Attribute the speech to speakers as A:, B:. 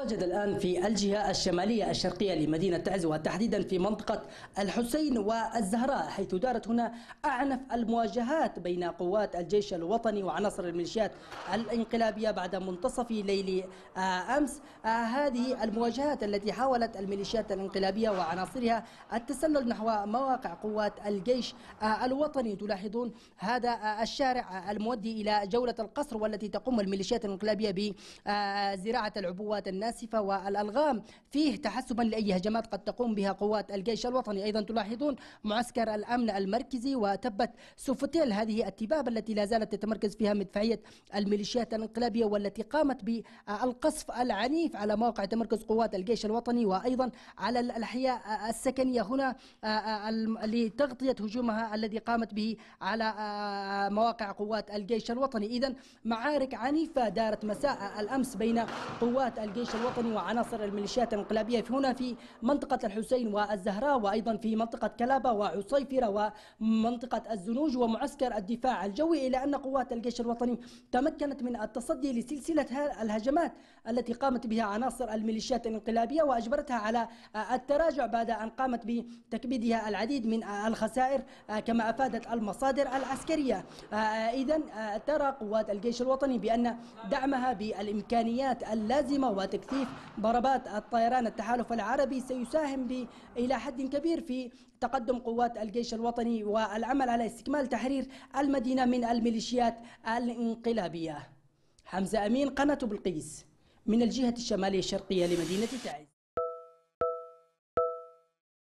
A: نتواجد الآن في الجهة الشمالية الشرقية لمدينة تعز وتحديدا في منطقة الحسين والزهراء حيث دارت هنا أعنف المواجهات بين قوات الجيش الوطني وعناصر الميليشيات الانقلابية بعد منتصف ليل آه، أمس آه، هذه المواجهات التي حاولت الميليشيات الانقلابية وعناصرها التسلل نحو مواقع قوات الجيش آه، الوطني تلاحظون هذا الشارع المودي إلى جولة القصر والتي تقوم الميليشيات الانقلابية بزراعة العبوات الناس الآسفة والألغام فيه تحسبا لأي هجمات قد تقوم بها قوات الجيش الوطني أيضا تلاحظون معسكر الأمن المركزي وتبت سوفوتيل هذه التباب التي لا زالت تتمركز فيها مدفعية الميليشيات الانقلابية والتي قامت بالقصف العنيف على مواقع تمركز قوات الجيش الوطني وأيضا على الأحياء السكنية هنا لتغطية هجومها الذي قامت به على مواقع قوات الجيش الوطني إذا معارك عنيفة دارت مساء الأمس بين قوات الجيش الوطني وعناصر الميليشيات الانقلابية هنا في منطقة الحسين والزهراء وأيضا في منطقة كلابة وعصيفرة ومنطقة الزنوج ومعسكر الدفاع الجوي إلى أن قوات الجيش الوطني تمكنت من التصدي لسلسلة الهجمات التي قامت بها عناصر الميليشيات الانقلابية وأجبرتها على التراجع بعد أن قامت بتكبيدها العديد من الخسائر كما أفادت المصادر العسكرية إذا ترى قوات الجيش الوطني بأن دعمها بالإمكانيات اللازمة وتكثير تكثيف ضربات الطيران التحالف العربي سيساهم ب... إلى حد كبير في تقدم قوات الجيش الوطني والعمل على استكمال تحرير المدينة من الميليشيات الانقلابية حمزة أمين قناة بلقيس من الجهة الشمالية الشرقية لمدينة تعز